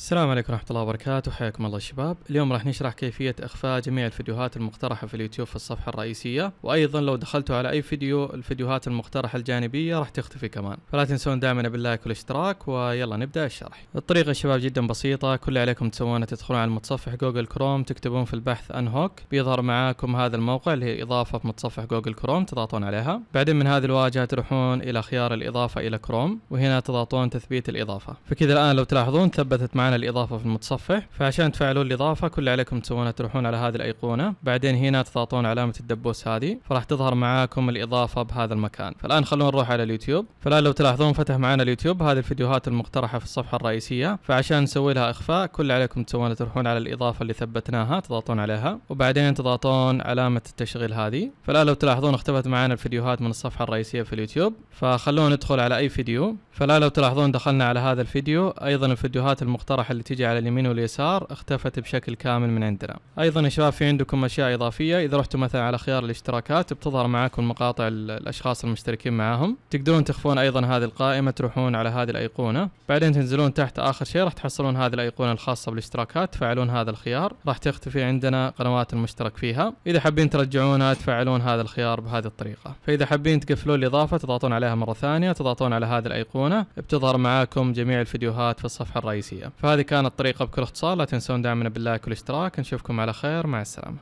السلام عليكم ورحمة الله وبركاته حياكم الله شباب اليوم راح نشرح كيفية إخفاء جميع الفيديوهات المقترحة في اليوتيوب في الصفحة الرئيسية وأيضا لو دخلتوا على أي فيديو الفيديوهات المقترحة الجانبية راح تختفي كمان فلا تنسون دائما باللايك والاشتراك ويلا نبدأ الشرح الطريقة شباب جدا بسيطة كل اللي عليكم تسوونه تدخلون على المتصفح جوجل كروم تكتبون في البحث أنهوك بيظهر معاكم هذا الموقع اللي هي إضافة في متصفح جوجل كروم تضغطون عليها بعدين من هذه الواجهة تروحون إلى خيار الإضافة إلى كروم وهنا تضغطون تثبيت الإضافة فكذا الآن لو تلاحظون ثبتت معنا معنا الاضافه في المتصفح فعشان تفعلون الاضافه كل اللي عليكم تسوونه تروحون على هذه الايقونه بعدين هنا تضغطون علامه الدبوس هذه فراح تظهر معاكم الاضافه بهذا المكان فالان خلونا نروح على اليوتيوب فالان لو تلاحظون فتح معنا اليوتيوب هذه الفيديوهات المقترحه في الصفحه الرئيسيه فعشان نسوي لها اخفاء كل اللي عليكم تسوونه تروحون على الاضافه اللي ثبتناها تضغطون عليها وبعدين تضغطون علامه التشغيل هذه فالان لو تلاحظون اختفت معنا الفيديوهات من الصفحه الرئيسيه في اليوتيوب فخلونا ندخل على اي فيديو فالان لو تلاحظون دخلنا على هذا الفيديو ايضا الفيديوهات المقترحه الشرح اللي تجي على اليمين واليسار اختفت بشكل كامل من عندنا ايضا يا شباب في عندكم اشياء اضافيه اذا رحتوا مثلا على خيار الاشتراكات بتظهر معاكم مقاطع الاشخاص المشتركين معاهم تقدرون تخفون ايضا هذه القائمه تروحون على هذه الايقونه بعدين تنزلون تحت اخر شيء راح تحصلون هذه الايقونه الخاصه بالاشتراكات تفعلون هذا الخيار راح تختفي عندنا قنوات المشترك فيها اذا حابين ترجعونها تفعلون هذا الخيار بهذه الطريقه فاذا حابين تقفلون الاضافه تضغطون عليها مره ثانيه تضغطون على هذه الايقونه بتظهر معاكم جميع الفيديوهات في الصفحه الرئيسيه فهذه كانت طريقة بكل اختصار لا تنسون دعمنا باللايك والاشتراك نشوفكم على خير مع السلامة